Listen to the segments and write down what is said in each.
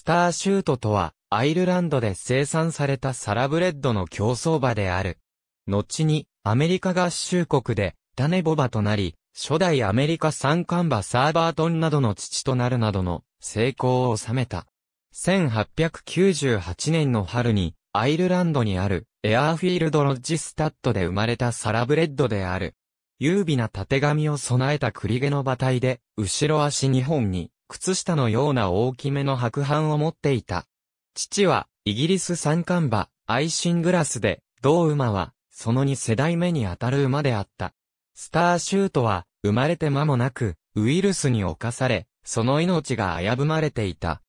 スターシュートとは、アイルランドで生産されたサラブレッドの競走馬である。後に、アメリカ合衆国で、種ボバとなり、初代アメリカ三冠馬サーバートンなどの父となるなどの成功を収めた。1898年の春に、アイルランドにある、エアーフィールドロッジスタッドで生まれたサラブレッドである。優美な縦髪を備えた栗毛の馬体で、後ろ足2本に、靴下のような大きめの白板を持っていた。父は、イギリス三冠馬、アイシングラスで、同馬は、その2世代目にあたる馬であった。スターシュートは、生まれて間もなく、ウイルスに侵され、その命が危ぶまれていた。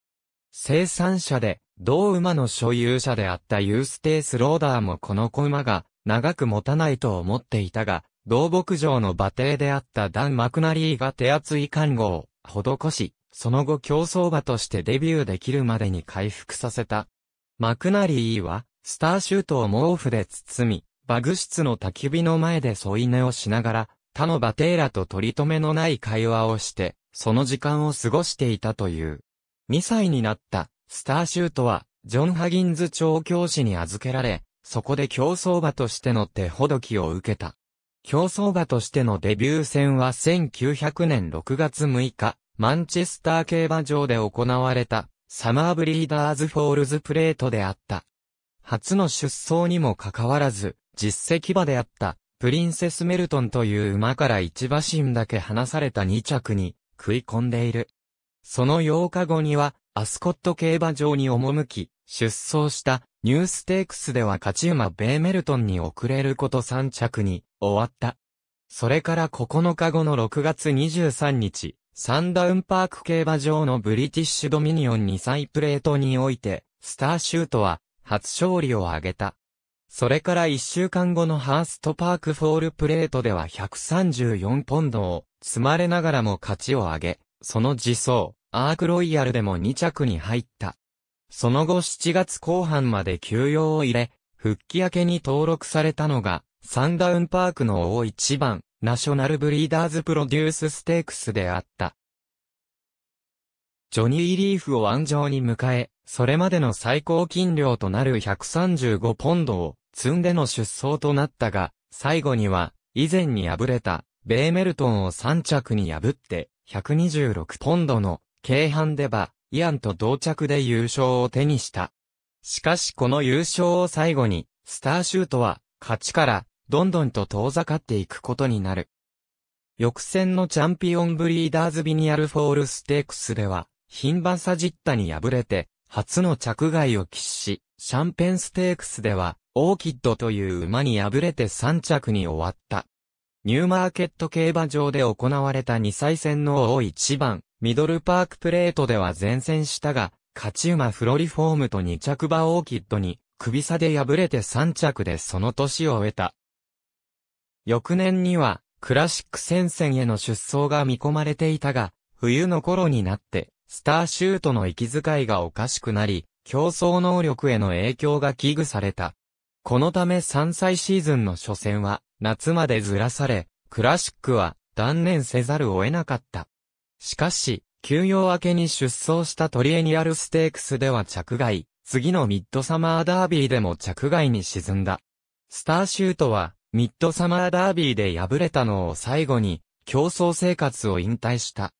生産者で、同馬の所有者であったユーステース・ローダーもこの子馬が、長く持たないと思っていたが、同牧場の馬蹄であったダン・マクナリーが手厚い看護を施し、その後競争馬としてデビューできるまでに回復させた。マクナリーは、スターシュートを毛布で包み、バグ室の焚き火の前で添い寝をしながら、他のバテーラと取り留めのない会話をして、その時間を過ごしていたという。2歳になった、スターシュートは、ジョン・ハギンズ調教師に預けられ、そこで競走馬としての手ほどきを受けた。競走馬としてのデビュー戦は1900年6月6日、マンチェスター競馬場で行われた、サマーブリーダーズフォールズプレートであった。初の出走にもかかわらず、実績馬であった、プリンセスメルトンという馬から一馬身だけ離された2着に食い込んでいる。その8日後には、アスコット競馬場に赴き、出走したニューステークスでは勝ち馬ベーメルトンに遅れること3着に、終わった。それから9日後の6月23日、サンダウンパーク競馬場のブリティッシュドミニオン2歳プレートにおいて、スターシュートは初勝利を挙げた。それから1週間後のハーストパークフォールプレートでは134ポンドを積まれながらも勝ちを挙げ、その自走、アークロイヤルでも2着に入った。その後7月後半まで休養を入れ、復帰明けに登録されたのが、サンダウンパークの大一番、ナショナルブリーダーズプロデュースステークスであった。ジョニー・リーフを安城に迎え、それまでの最高金量となる135ポンドを積んでの出走となったが、最後には、以前に敗れた、ベーメルトンを3着に破って、126ポンドの、軽半デバ、イアンと同着で優勝を手にした。しかしこの優勝を最後に、スターシュートは、勝ちから、どんどんと遠ざかっていくことになる。翌戦のチャンピオンブリーダーズビニアルフォールステークスでは、ヒンバサジッタに敗れて、初の着外を喫し、シャンペンステークスでは、オーキッドという馬に敗れて3着に終わった。ニューマーケット競馬場で行われた2歳戦の大一番、ミドルパークプレートでは前線したが、勝ち馬フロリフォームと2着馬オーキッドに、首差で敗れて3着でその年を終えた。翌年には、クラシック戦線への出走が見込まれていたが、冬の頃になって、スターシュートの息遣いがおかしくなり、競争能力への影響が危惧された。このため3歳シーズンの初戦は、夏までずらされ、クラシックは断念せざるを得なかった。しかし、休養明けに出走したトリエニアルステークスでは着外、次のミッドサマーダービーでも着外に沈んだ。スターシュートは、ミッドサマーダービーで敗れたのを最後に、競争生活を引退した。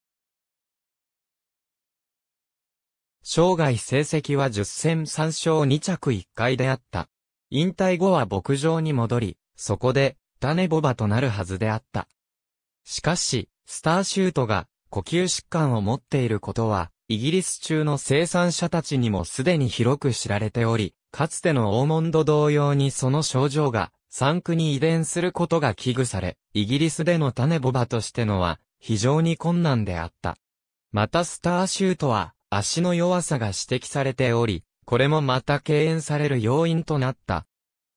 生涯成績は10戦3勝2着1回であった。引退後は牧場に戻り、そこで、種ボバとなるはずであった。しかし、スターシュートが呼吸疾患を持っていることは、イギリス中の生産者たちにもすでに広く知られており、かつてのオーモンド同様にその症状が産区に遺伝することが危惧され、イギリスでの種ボバとしてのは非常に困難であった。またスターシュートは足の弱さが指摘されており、これもまた敬遠される要因となった。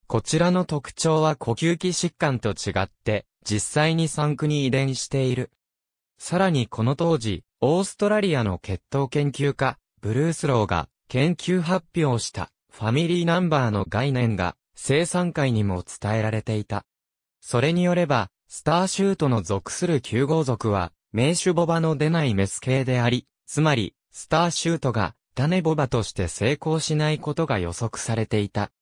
こちらの特徴は呼吸器疾患と違って、実際に産区に遺伝している。さらにこの当時、オーストラリアの血統研究家、ブルースローが研究発表したファミリーナンバーの概念が生産会にも伝えられていた。それによれば、スターシュートの属する9号族は、名手ボバの出ないメス系であり、つまり、スターシュートが、種ボバとして成功しないことが予測されていた。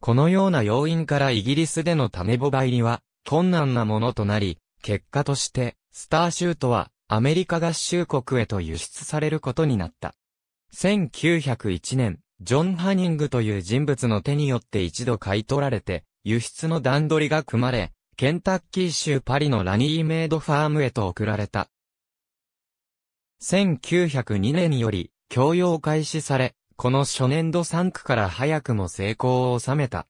このような要因からイギリスでの種ボバ入りは、困難なものとなり、結果として、スターシュートは、アメリカ合衆国へと輸出されることになった。1901年、ジョン・ハニングという人物の手によって一度買い取られて、輸出の段取りが組まれ、ケンタッキー州パリのラニーメイドファームへと送られた。1902年より、供用開始され、この初年度3区から早くも成功を収めた。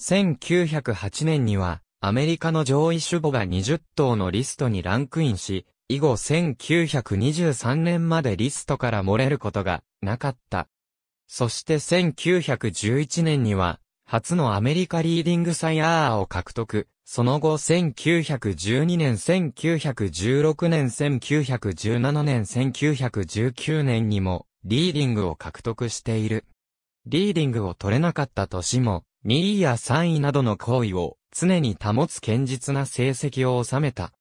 1908年には、アメリカの上位種母が20頭のリストにランクインし、以後1923年までリストから漏れることがなかった。そして1911年には、初のアメリカリーディングサイアーを獲得。その後1912年、1916年、1917年、1919年にもリーディングを獲得している。リーディングを取れなかった年も、2位や3位などの行為を常に保つ堅実な成績を収めた。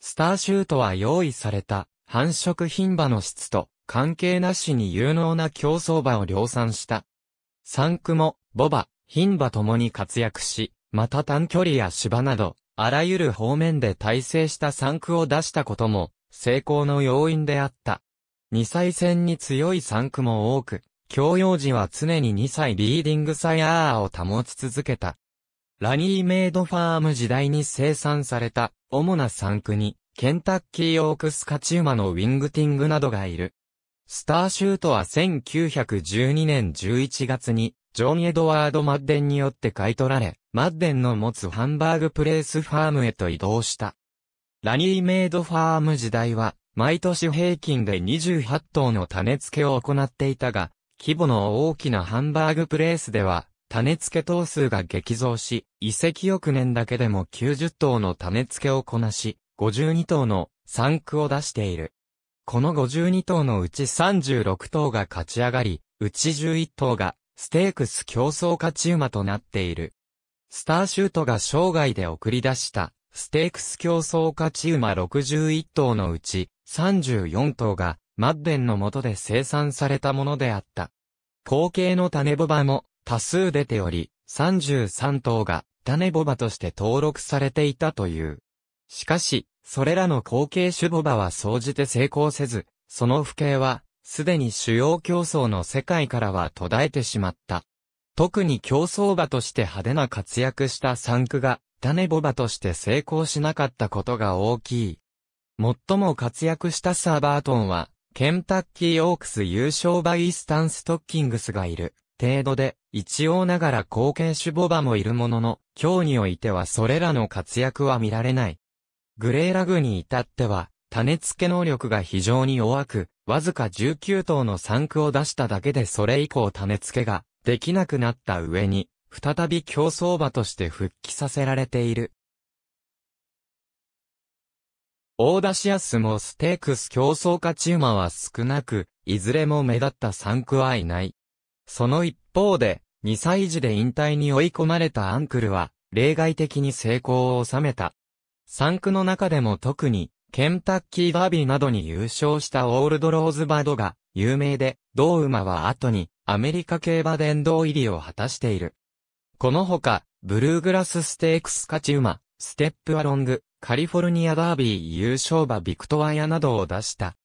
スターシュートは用意された繁殖品場の質と関係なしに有能な競争馬を量産した。三区も、ボバ、牝馬ともに活躍し、また短距離や芝など、あらゆる方面で体制した三区を出したことも、成功の要因であった。二歳戦に強い三区も多く、教養時は常に二歳リーディングサイアーを保ち続けた。ラニーメイドファーム時代に生産された主な三区に、ケンタッキーオークスカチマのウィングティングなどがいる。スターシュートは1912年11月に、ジョン・エドワード・マッデンによって買い取られ、マッデンの持つハンバーグプレースファームへと移動した。ラニーメイドファーム時代は、毎年平均で28頭の種付けを行っていたが、規模の大きなハンバーグプレースでは、種付け頭数が激増し、遺跡翌年だけでも90頭の種付けをこなし、52頭の産区を出している。この52頭のうち36頭が勝ち上がり、うち11頭がステークス競争勝ち馬となっている。スターシュートが生涯で送り出したステークス競争勝ち馬61頭のうち34頭がマッデンの下で生産されたものであった。後継の種ボバも多数出ており、33頭が種ボバとして登録されていたという。しかし、それらの後継種母場は総じて成功せず、その不景は、すでに主要競争の世界からは途絶えてしまった。特に競争馬として派手な活躍した産区が、種母場として成功しなかったことが大きい。最も活躍したサーバートンは、ケンタッキーオークス優勝バイースタンストッキングスがいる。程度で、一応ながら後継種母場もいるものの、今日においてはそれらの活躍は見られない。グレーラグに至っては、種付け能力が非常に弱く、わずか19頭の産区を出しただけでそれ以降種付けができなくなった上に、再び競争馬として復帰させられている。オーダシアスもステークス競争勝ち馬は少なく、いずれも目立った産区はいない。その一方で、2歳児で引退に追い込まれたアンクルは、例外的に成功を収めた。3区の中でも特に、ケンタッキーダービーなどに優勝したオールドローズバードが有名で、同馬は後にアメリカ競馬殿堂入りを果たしている。このほか、ブルーグラスステークス勝ち馬、ステップアロング、カリフォルニアダービー優勝馬ビクトワヤなどを出した。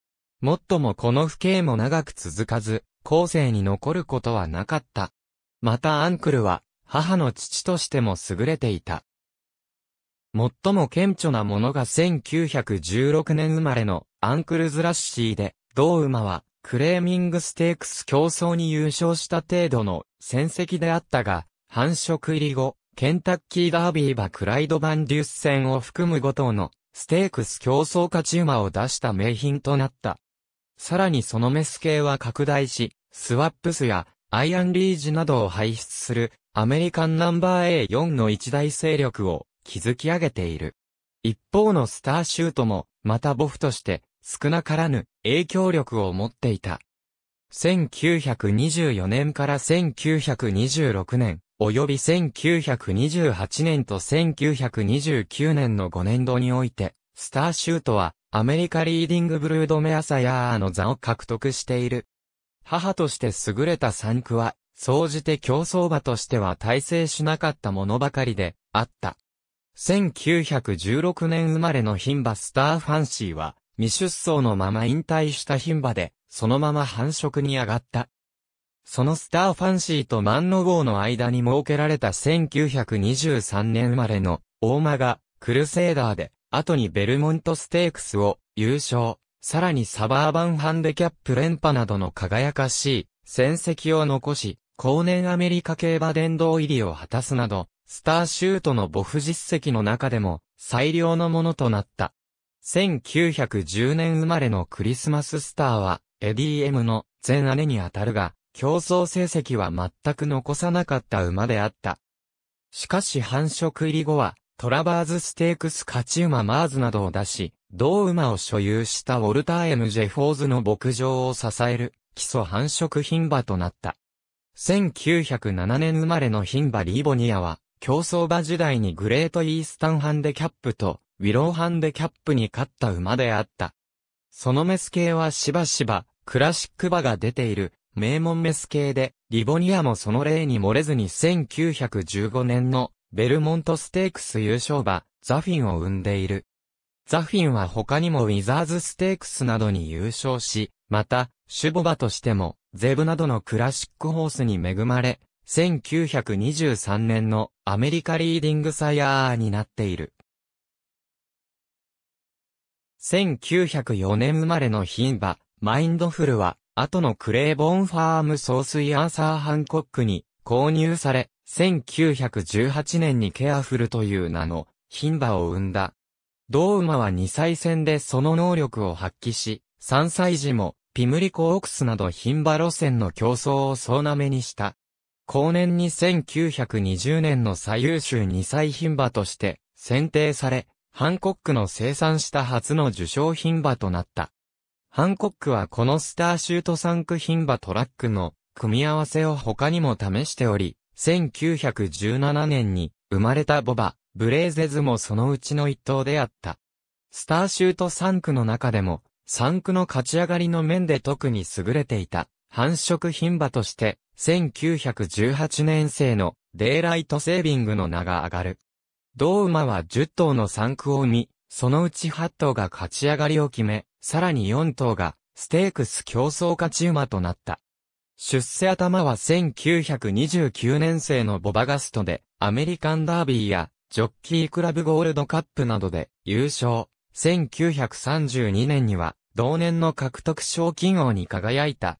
もっともこの不景も長く続かず、後世に残ることはなかった。またアンクルは、母の父としても優れていた。最も顕著なものが1916年生まれのアンクルズラッシーで、同馬はクレーミングステークス競争に優勝した程度の戦績であったが、繁殖入り後、ケンタッキーダービー馬クライド・バンデュッセンを含む5頭のステークス競争勝ち馬を出した名品となった。さらにそのメス系は拡大し、スワップスやアイアンリージなどを輩出するアメリカンナンバー A4 の一大勢力を築き上げている。一方のスターシュートも、また母フとして、少なからぬ影響力を持っていた。1924年から1926年、及び1928年と1929年の5年度において、スターシュートは、アメリカリーディングブルードメアサヤーの座を獲得している。母として優れた産区は、総じて競争馬としては大成しなかったものばかりで、あった。1916年生まれの牝馬スターファンシーは、未出走のまま引退した牝馬で、そのまま繁殖に上がった。そのスターファンシーとマンノ号の間に設けられた1923年生まれの大間がクルセーダーで、後にベルモントステークスを優勝、さらにサバーバンハンデキャップ連覇などの輝かしい戦績を残し、後年アメリカ競馬殿堂入りを果たすなど、スターシュートの母フ実績の中でも最良のものとなった。1910年生まれのクリスマススターは、エディ・エムの全姉にあたるが、競争成績は全く残さなかった馬であった。しかし繁殖入り後は、トラバーズステークス勝ち馬マーズなどを出し、同馬を所有したウォルター・エム・ジェフォーズの牧場を支える基礎繁殖牝馬となった。1907年生まれの牝馬リーボニアは、競走馬時代にグレートイースタンハンデキャップとウィローハンデキャップに勝った馬であった。そのメス系はしばしばクラシック馬が出ている名門メス系で、リボニアもその例に漏れずに1915年のベルモントステークス優勝馬、ザフィンを生んでいる。ザフィンは他にもウィザーズステークスなどに優勝し、また、シュボバとしても、ゼブなどのクラシックホースに恵まれ、1923年のアメリカリーディングサイヤーになっている。1904年生まれの牝馬、マインドフルは、後のクレーボンファーム総帥アーサー・ハンコックに購入され、1918年にケアフルという名の牝馬を生んだ。同馬は2歳戦でその能力を発揮し、3歳時もピムリコオクスなど牝馬路線の競争を総なめにした。後年に1920年の最優秀二歳品馬として選定され、ハンコックの生産した初の受賞品馬となった。ハンコックはこのスターシュート産区品馬トラックの組み合わせを他にも試しており、1917年に生まれたボバ、ブレーゼズもそのうちの一頭であった。スターシュート産区の中でも、産区の勝ち上がりの面で特に優れていた、繁殖品馬として1918年生のデイライトセービングの名が上がる。同馬は10頭の3区を生み、そのうち8頭が勝ち上がりを決め、さらに4頭がステークス競争勝ち馬となった。出世頭は1929年生のボバガストで、アメリカンダービーやジョッキークラブゴールドカップなどで優勝。1932年には同年の獲得賞金王に輝いた。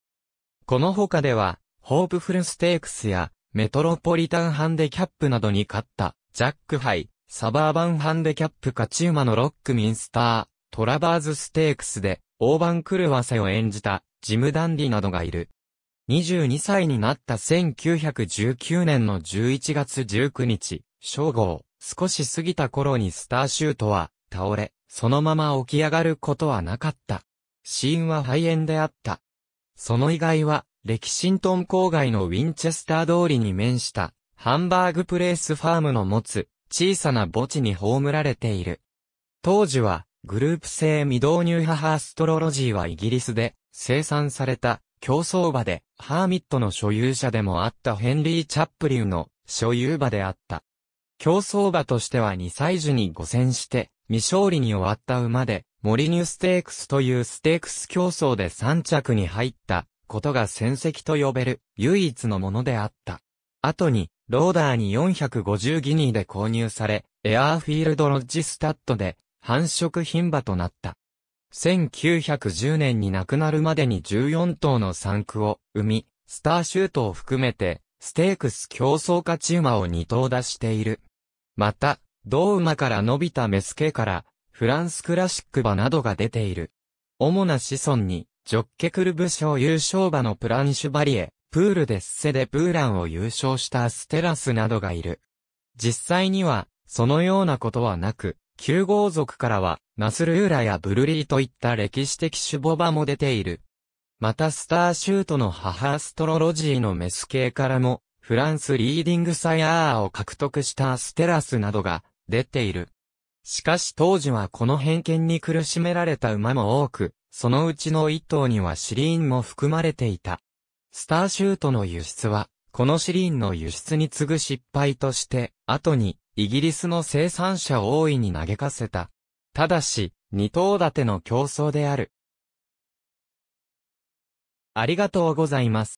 この他では、ホープフルステークスや、メトロポリタンハンデキャップなどに勝った、ジャックハイ、サバーバンハンデキャップカチウマのロックミンスター、トラバーズステークスで、大番狂わせを演じた、ジムダンディなどがいる。22歳になった1919年の11月19日、正午、少し過ぎた頃にスターシュートは、倒れ、そのまま起き上がることはなかった。死因は肺炎であった。その意外は、レキシントン郊外のウィンチェスター通りに面した、ハンバーグプレイスファームの持つ、小さな墓地に葬られている。当時は、グループ製未導入母アストロロジーはイギリスで生産された競争馬で、ハーミットの所有者でもあったヘンリー・チャップリンの所有馬であった。競争馬としては2歳児に5戦して、未勝利に終わった馬で、モリニュステークスというステークス競争で3着に入ったことが戦績と呼べる唯一のものであった。後に、ローダーに450ギニーで購入され、エアーフィールドロッジスタッドで繁殖品馬となった。1910年に亡くなるまでに14頭の産区を生み、スターシュートを含めて、ステークス競争勝ち馬を2頭出している。また、同馬から伸びたメス系から、フランスクラシック馬などが出ている。主な子孫に、ジョッケクルブ賞優勝馬のプランシュバリエ、プールデッセでプーランを優勝したステラスなどがいる。実際には、そのようなことはなく、旧豪族からは、ナスルーラやブルリーといった歴史的種母馬も出ている。またスターシュートの母アストロロジーのメス系からも、フランスリーディングサイアーを獲得したステラスなどが出ている。しかし当時はこの偏見に苦しめられた馬も多く、そのうちの1頭にはシリーンも含まれていた。スターシュートの輸出は、このシリーンの輸出に次ぐ失敗として、後に、イギリスの生産者を大いに嘆かせた。ただし、二頭立ての競争である。ありがとうございます。